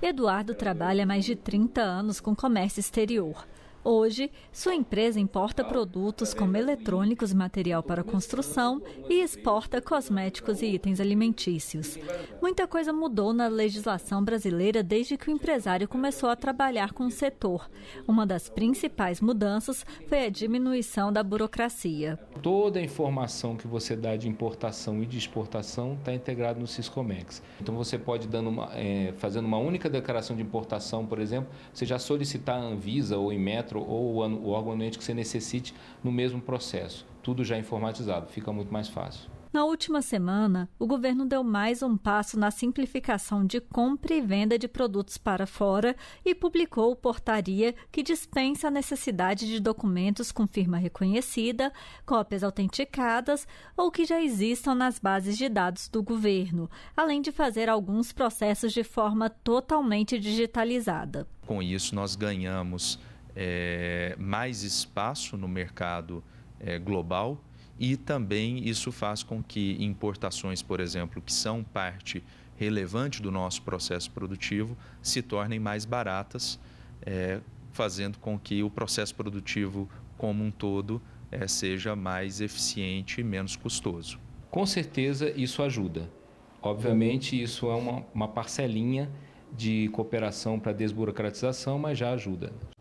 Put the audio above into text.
Eduardo trabalha há mais de 30 anos com comércio exterior. Hoje, sua empresa importa produtos como eletrônicos e material para construção e exporta cosméticos e itens alimentícios. Muita coisa mudou na legislação brasileira desde que o empresário começou a trabalhar com o setor. Uma das principais mudanças foi a diminuição da burocracia. Toda a informação que você dá de importação e de exportação está integrada no Ciscomex. Então você pode, dando uma, é, fazendo uma única declaração de importação, por exemplo, você já solicitar a Anvisa ou Inmetro centro ou o órgão ambiente que você necessite no mesmo processo. Tudo já informatizado, fica muito mais fácil. Na última semana, o governo deu mais um passo na simplificação de compra e venda de produtos para fora e publicou portaria que dispensa a necessidade de documentos com firma reconhecida, cópias autenticadas ou que já existam nas bases de dados do governo, além de fazer alguns processos de forma totalmente digitalizada. Com isso, nós ganhamos é, mais espaço no mercado é, global e também isso faz com que importações, por exemplo, que são parte relevante do nosso processo produtivo, se tornem mais baratas, é, fazendo com que o processo produtivo como um todo é, seja mais eficiente e menos custoso. Com certeza isso ajuda. Obviamente isso é uma, uma parcelinha de cooperação para desburocratização, mas já ajuda.